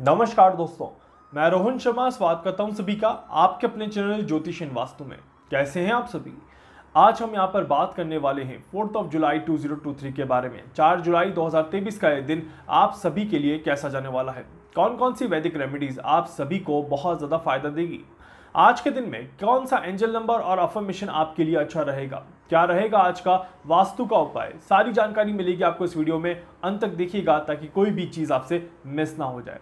नमस्कार दोस्तों मैं रोहन शर्मा स्वागत करता हूँ सभी का आपके अपने चैनल ज्योतिष इन वास्तु में कैसे हैं आप सभी आज हम यहाँ पर बात करने वाले हैं फोर्थ ऑफ जुलाई 2023 के बारे में 4 जुलाई 2023 का यह दिन आप सभी के लिए कैसा जाने वाला है कौन कौन सी वैदिक रेमेडीज आप सभी को बहुत ज़्यादा फायदा देगी आज के दिन में कौन सा एंजल नंबर और अफर्मेशन आपके लिए अच्छा रहेगा क्या रहेगा आज का वास्तु का उपाय सारी जानकारी मिलेगी आपको इस वीडियो में अंत तक देखिएगा ताकि कोई भी चीज़ आपसे मिस ना हो जाए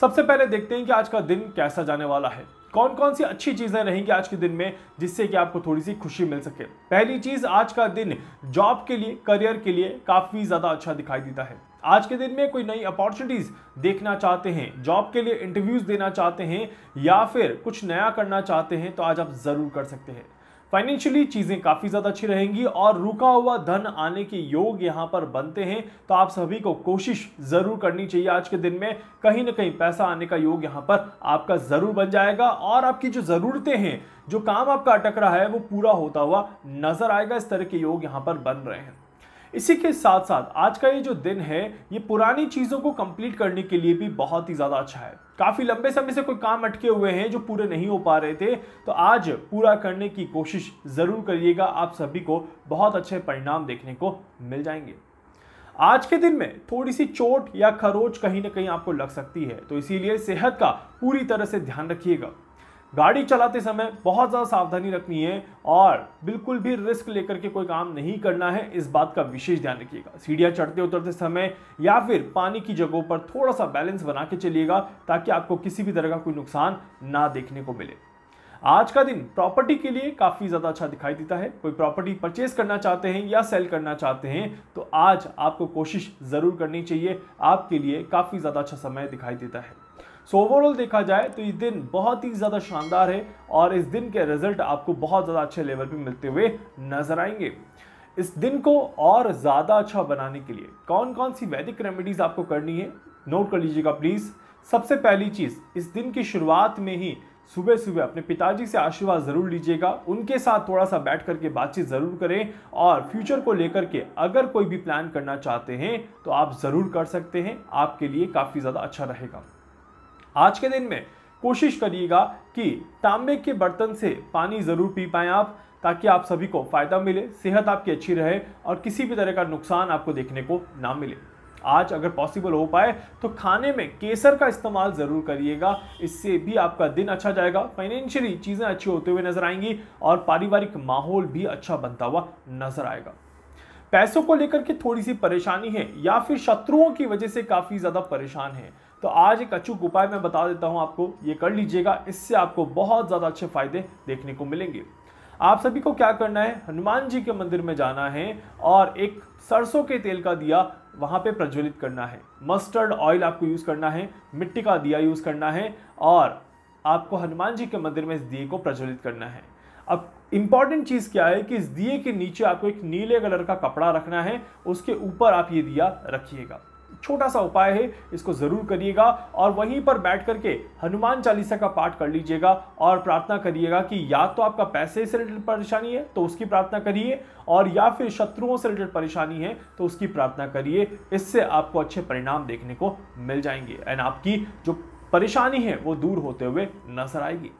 सबसे पहले देखते हैं कि आज का दिन कैसा जाने वाला है कौन कौन सी अच्छी चीज़ें रहेंगी आज के दिन में जिससे कि आपको थोड़ी सी खुशी मिल सके पहली चीज़ आज का दिन जॉब के लिए करियर के लिए काफ़ी ज़्यादा अच्छा दिखाई देता है आज के दिन में कोई नई अपॉर्चुनिटीज़ देखना चाहते हैं जॉब के लिए इंटरव्यूज़ देना चाहते हैं या फिर कुछ नया करना चाहते हैं तो आज आप ज़रूर कर सकते हैं फाइनेंशियली चीज़ें काफ़ी ज़्यादा अच्छी रहेंगी और रुका हुआ धन आने के योग यहाँ पर बनते हैं तो आप सभी को कोशिश ज़रूर करनी चाहिए आज के दिन में कहीं ना कहीं पैसा आने का योग यहाँ पर आपका ज़रूर बन जाएगा और आपकी जो ज़रूरतें हैं जो काम आपका अटक रहा है वो पूरा होता हुआ नज़र आएगा इस तरह के योग यहाँ पर बन रहे हैं इसी के साथ साथ आज का ये जो दिन है ये पुरानी चीज़ों को कंप्लीट करने के लिए भी बहुत ही ज़्यादा अच्छा है काफ़ी लंबे समय से कोई काम अटके हुए हैं जो पूरे नहीं हो पा रहे थे तो आज पूरा करने की कोशिश ज़रूर करिएगा आप सभी को बहुत अच्छे परिणाम देखने को मिल जाएंगे आज के दिन में थोड़ी सी चोट या खरोच कहीं ना कहीं आपको लग सकती है तो इसीलिए सेहत का पूरी तरह से ध्यान रखिएगा गाड़ी चलाते समय बहुत ज़्यादा सावधानी रखनी है और बिल्कुल भी रिस्क लेकर के कोई काम नहीं करना है इस बात का विशेष ध्यान रखिएगा सीढ़ियाँ चढ़ते उतरते समय या फिर पानी की जगहों पर थोड़ा सा बैलेंस बना के चलिएगा ताकि आपको किसी भी तरह का कोई नुकसान ना देखने को मिले आज का दिन प्रॉपर्टी के लिए काफ़ी ज़्यादा अच्छा दिखाई देता है कोई प्रॉपर्टी परचेज करना चाहते हैं या सेल करना चाहते हैं तो आज आपको कोशिश ज़रूर करनी चाहिए आपके लिए काफ़ी ज़्यादा अच्छा समय दिखाई देता है सो ओवरऑल देखा जाए तो ये दिन बहुत ही ज़्यादा शानदार है और इस दिन के रिजल्ट आपको बहुत ज़्यादा अच्छे लेवल पर मिलते हुए नजर आएंगे इस दिन को और ज़्यादा अच्छा बनाने के लिए कौन कौन सी वैदिक रेमेडीज़ आपको करनी है नोट कर लीजिएगा प्लीज़ सबसे पहली चीज़ इस दिन की शुरुआत में ही सुबह सुबह अपने पिताजी से आशीर्वाद ज़रूर लीजिएगा उनके साथ थोड़ा सा बैठ करके बातचीत ज़रूर करें और फ्यूचर को लेकर के अगर कोई भी प्लान करना चाहते हैं तो आप ज़रूर कर सकते हैं आपके लिए काफ़ी ज़्यादा अच्छा रहेगा आज के दिन में कोशिश करिएगा कि तांबे के बर्तन से पानी ज़रूर पी पाएँ आप ताकि आप सभी को फ़ायदा मिले सेहत आपकी अच्छी रहे और किसी भी तरह का नुकसान आपको देखने को ना मिले आज अगर पॉसिबल हो पाए तो खाने में केसर का इस्तेमाल ज़रूर करिएगा इससे भी आपका दिन अच्छा जाएगा फाइनेंशियली चीज़ें अच्छी होते हुए नज़र आएंगी और पारिवारिक माहौल भी अच्छा बनता हुआ नज़र आएगा पैसों को लेकर के थोड़ी सी परेशानी है या फिर शत्रुओं की वजह से काफ़ी ज़्यादा परेशान है तो आज एक अचूक उपाय मैं बता देता हूँ आपको ये कर लीजिएगा इससे आपको बहुत ज़्यादा अच्छे फायदे देखने को मिलेंगे आप सभी को क्या करना है हनुमान जी के मंदिर में जाना है और एक सरसों के तेल का दिया वहाँ पे प्रज्वलित करना है मस्टर्ड ऑयल आपको यूज़ करना है मिट्टी का दिया यूज़ करना है और आपको हनुमान जी के मंदिर में इस दिए को प्रज्वलित करना है अब इम्पॉर्टेंट चीज़ क्या है कि इस दिए के नीचे आपको एक नीले कलर का कपड़ा रखना है उसके ऊपर आप ये दिया रखिएगा छोटा सा उपाय है इसको ज़रूर करिएगा और वहीं पर बैठ करके हनुमान चालीसा का पाठ कर लीजिएगा और प्रार्थना करिएगा कि या तो आपका पैसे से रिलेटेड परेशानी है तो उसकी प्रार्थना करिए और या फिर शत्रुओं से रिलेटेड परेशानी है तो उसकी प्रार्थना करिए इससे आपको अच्छे परिणाम देखने को मिल जाएंगे एंड आपकी जो परेशानी है वो दूर होते हुए नजर आएगी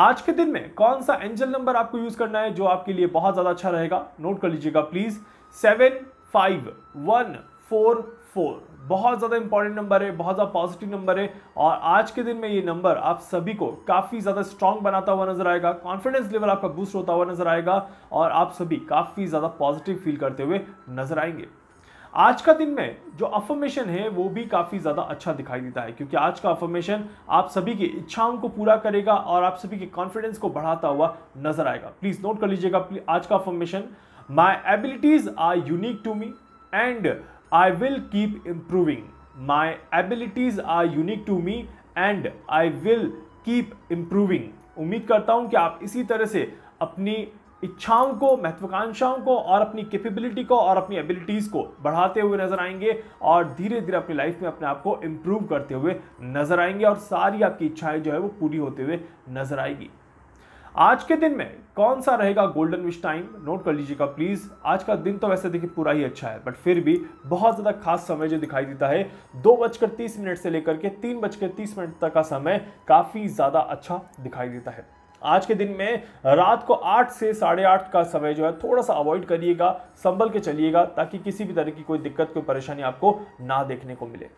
आज के दिन में कौन सा एंजल नंबर आपको यूज करना है जो आपके लिए बहुत ज्यादा अच्छा रहेगा नोट कर लीजिएगा please seven five one four four बहुत ज़्यादा इंपॉर्टेंट नंबर है बहुत ज़्यादा पॉजिटिव नंबर है और आज के दिन में ये नंबर आप सभी को काफ़ी ज़्यादा स्ट्रॉन्ग बनाता हुआ नजर आएगा कॉन्फिडेंस लेवल आपका बूस्ट होता हुआ नजर आएगा और आप सभी काफ़ी ज़्यादा पॉजिटिव फील करते हुए नजर आएंगे आज का दिन में जो अफर्मेशन है वो भी काफ़ी ज़्यादा अच्छा दिखाई देता है क्योंकि आज का अफर्मेशन आप सभी की इच्छाओं को पूरा करेगा और आप सभी के कॉन्फिडेंस को बढ़ाता हुआ नजर आएगा प्लीज़ नोट कर लीजिएगा आज का affirmation my abilities are unique to me and I will keep improving my abilities are unique to me and I will keep improving उम्मीद करता हूँ कि आप इसी तरह से अपनी इच्छाओं को महत्वाकांक्षाओं को और अपनी कैपेबिलिटी को और अपनी एबिलिटीज़ को बढ़ाते हुए नज़र आएंगे और धीरे धीरे अपनी लाइफ में अपने आप को इम्प्रूव करते हुए नज़र आएंगे और सारी आपकी इच्छाएं जो है वो पूरी होते हुए नज़र आएगी आज के दिन में कौन सा रहेगा गोल्डन विश टाइम नोट कर लीजिएगा प्लीज़ आज का दिन तो वैसे देखिए पूरा ही अच्छा है बट फिर भी बहुत ज़्यादा खास समय जो दिखाई देता है दो बजकर तीस मिनट से लेकर के तीन बजकर तीस मिनट तक का समय काफ़ी ज़्यादा अच्छा दिखाई देता है आज के दिन में रात को आठ से साढ़े आठ का समय जो है थोड़ा सा अवॉइड करिएगा संभल के चलिएगा ताकि किसी भी तरह की कोई दिक्कत कोई परेशानी आपको ना देखने को मिले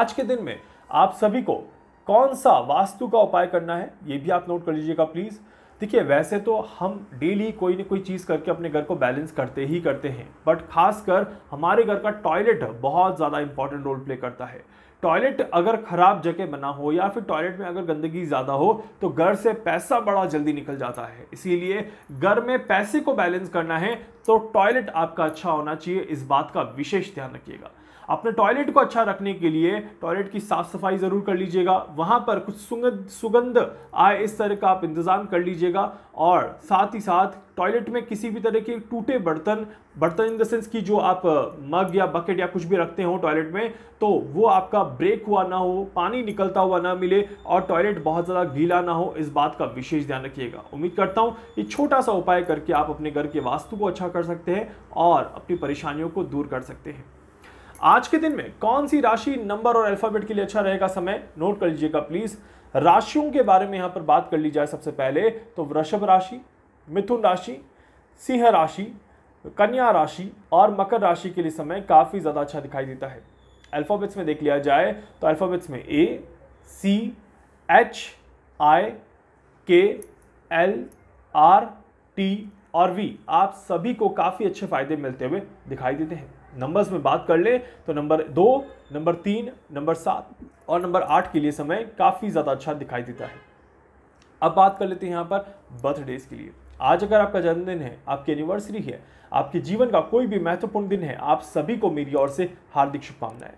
आज के दिन में आप सभी को कौन सा वास्तु का उपाय करना है ये भी आप नोट कर लीजिएगा प्लीज़ देखिए वैसे तो हम डेली कोई ना कोई चीज़ करके अपने घर को बैलेंस करते ही करते हैं बट खासकर हमारे घर का टॉयलेट बहुत ज़्यादा इंपॉर्टेंट रोल प्ले करता है टॉयलेट अगर ख़राब जगह बना हो या फिर टॉयलेट में अगर गंदगी ज़्यादा हो तो घर से पैसा बड़ा जल्दी निकल जाता है इसीलिए घर में पैसे को बैलेंस करना है तो टॉयलेट आपका अच्छा होना चाहिए इस बात का विशेष ध्यान रखिएगा अपने टॉयलेट को अच्छा रखने के लिए टॉयलेट की साफ़ सफाई ज़रूर कर लीजिएगा वहाँ पर कुछ सुगंध सुगंध आए इस तरह का आप इंतज़ाम कर लीजिएगा और साथ ही साथ टॉयलेट में किसी भी तरह के टूटे बर्तन बर्तन इन द सेंस की जो आप मग या बकेट या कुछ भी रखते हो टॉयलेट में तो वो आपका ब्रेक हुआ ना हो पानी निकलता हुआ ना मिले और टॉयलेट बहुत ज़्यादा गीला ना हो इस बात का विशेष ध्यान रखिएगा उम्मीद करता हूँ ये छोटा सा उपाय करके आप अपने घर के वास्तु को अच्छा कर सकते हैं और अपनी परेशानियों को दूर कर सकते हैं आज के दिन में कौन सी राशि नंबर और अल्फाबेट के लिए अच्छा रहेगा समय नोट कर लीजिएगा प्लीज राशियों के बारे में यहाँ पर बात कर ली जाए सबसे पहले तो वृषभ राशि मिथुन राशि सिंह राशि कन्या राशि और मकर राशि के लिए समय काफ़ी ज़्यादा अच्छा दिखाई देता है अल्फ़ाबेट्स में देख लिया जाए तो अल्फ़ाबेट्स में ए सी H I K L R T और वी आप सभी को काफ़ी अच्छे फायदे मिलते हुए दिखाई देते हैं नंबर्स में बात कर लें तो नंबर दो नंबर तीन नंबर सात और नंबर आठ के लिए समय काफ़ी ज़्यादा अच्छा दिखाई देता है अब बात कर लेते हैं यहाँ पर बर्थडेज के लिए आज अगर आपका जन्मदिन है आपकी एनिवर्सरी है आपके जीवन का कोई भी महत्वपूर्ण दिन है आप सभी को मेरी ओर से हार्दिक शुभकामनाएं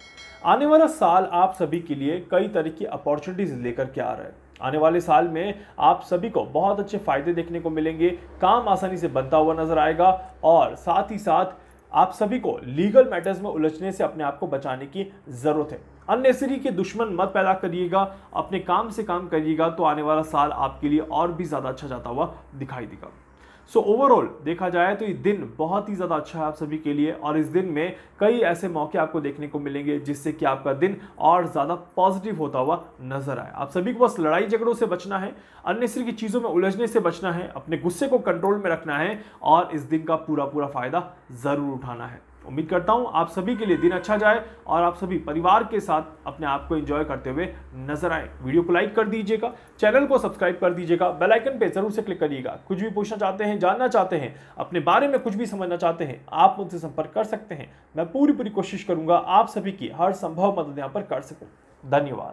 आने वाला साल आप सभी के लिए कई तरह की अपॉर्चुनिटीज़ लेकर के आ रहा है आने वाले साल में आप सभी को बहुत अच्छे फायदे देखने को मिलेंगे काम आसानी से बनता हुआ नजर आएगा और साथ ही साथ आप सभी को लीगल मैटर्स में उलझने से अपने आप को बचाने की ज़रूरत है अननेसरी के दुश्मन मत पैदा करिएगा अपने काम से काम करिएगा तो आने वाला साल आपके लिए और भी ज़्यादा अच्छा जाता हुआ दिखाई देगा सो so, ओवरऑल देखा जाए तो ये दिन बहुत ही ज़्यादा अच्छा है आप सभी के लिए और इस दिन में कई ऐसे मौके आपको देखने को मिलेंगे जिससे कि आपका दिन और ज़्यादा पॉजिटिव होता हुआ नजर आए आप सभी को बस लड़ाई झगड़ों से बचना है अननेसरी की चीज़ों में उलझने से बचना है अपने गुस्से को कंट्रोल में रखना है और इस दिन का पूरा पूरा फ़ायदा ज़रूर उठाना है उम्मीद करता हूँ आप सभी के लिए दिन अच्छा जाए और आप सभी परिवार के साथ अपने आप को एंजॉय करते हुए नजर आए वीडियो को लाइक कर दीजिएगा चैनल को सब्सक्राइब कर दीजिएगा बेल आइकन पे जरूर से क्लिक करिएगा कुछ भी पूछना चाहते हैं जानना चाहते हैं अपने बारे में कुछ भी समझना चाहते हैं आप मुझसे संपर्क कर सकते हैं मैं पूरी पूरी कोशिश करूंगा आप सभी की हर संभव मदद यहाँ पर कर सकूँ धन्यवाद